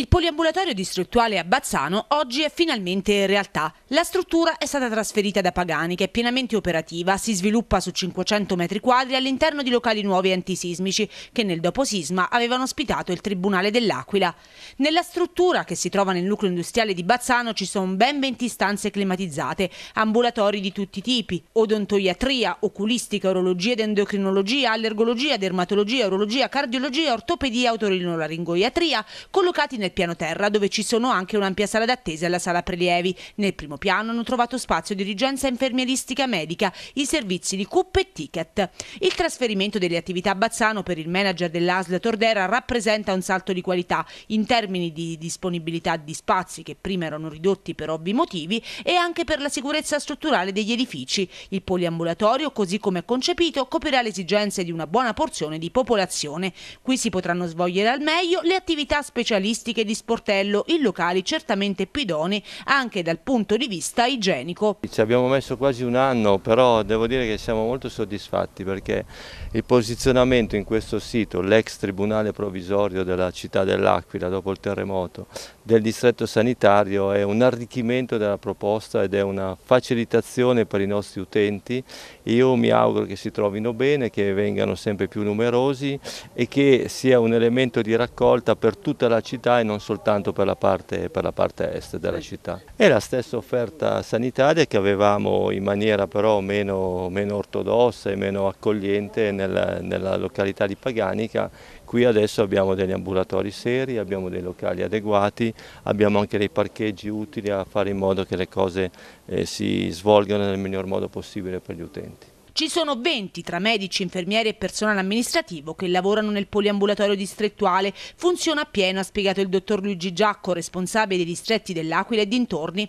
Il poliambulatorio distrettuale a Bazzano oggi è finalmente realtà. La struttura è stata trasferita da Pagani che è pienamente operativa, si sviluppa su 500 metri quadri all'interno di locali nuovi antisismici che nel doposisma avevano ospitato il Tribunale dell'Aquila. Nella struttura che si trova nel nucleo industriale di Bazzano ci sono ben 20 stanze climatizzate, ambulatori di tutti i tipi, odontoiatria, oculistica, urologia ed endocrinologia, allergologia, dermatologia, urologia, cardiologia, ortopedia, autorinolaringoiatria, collocati nel nel piano terra, dove ci sono anche un'ampia sala d'attesa e la sala prelievi. Nel primo piano hanno trovato spazio dirigenza infermieristica medica, i servizi di CUP e ticket. Il trasferimento delle attività a Bazzano per il manager dell'ASL Tordera rappresenta un salto di qualità in termini di disponibilità di spazi che prima erano ridotti per ovvi motivi e anche per la sicurezza strutturale degli edifici. Il poliambulatorio, così come è concepito, coprirà le esigenze di una buona porzione di popolazione. Qui si potranno svolgere al meglio le attività specialistiche turistiche di Sportello, in locali certamente più idonei anche dal punto di vista igienico. Ci abbiamo messo quasi un anno, però devo dire che siamo molto soddisfatti perché il posizionamento in questo sito, l'ex tribunale provvisorio della città dell'Aquila dopo il terremoto, del distretto sanitario è un arricchimento della proposta ed è una facilitazione per i nostri utenti. Io mi auguro che si trovino bene, che vengano sempre più numerosi e che sia un elemento di raccolta per tutta la città e non soltanto per la parte, per la parte est della città. È la stessa offerta sanitaria che avevamo in maniera però meno, meno ortodossa e meno accogliente nella, nella località di Paganica Qui adesso abbiamo degli ambulatori seri, abbiamo dei locali adeguati, abbiamo anche dei parcheggi utili a fare in modo che le cose eh, si svolgano nel miglior modo possibile per gli utenti. Ci sono 20 tra medici, infermieri e personale amministrativo che lavorano nel poliambulatorio distrettuale. Funziona appieno, ha spiegato il dottor Luigi Giacco, responsabile dei distretti dell'Aquila e dintorni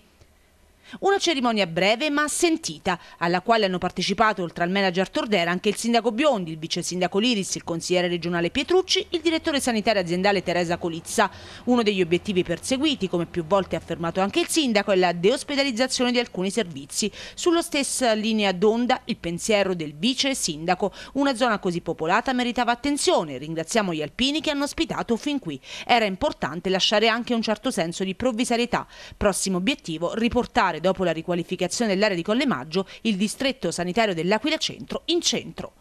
una cerimonia breve ma sentita, alla quale hanno partecipato oltre al manager Tordera anche il sindaco Biondi, il vice sindaco Liris, il consigliere regionale Pietrucci, il direttore sanitario aziendale Teresa Colizza. Uno degli obiettivi perseguiti, come più volte affermato anche il sindaco, è la deospedalizzazione di alcuni servizi. Sullo stessa linea d'onda il pensiero del vice sindaco. Una zona così popolata meritava attenzione. Ringraziamo gli alpini che hanno ospitato fin qui. Era importante lasciare anche un certo senso di provvisorietà. Prossimo obiettivo, riportare dopo la riqualificazione dell'area di Collemaggio il distretto sanitario dell'Aquila Centro in centro.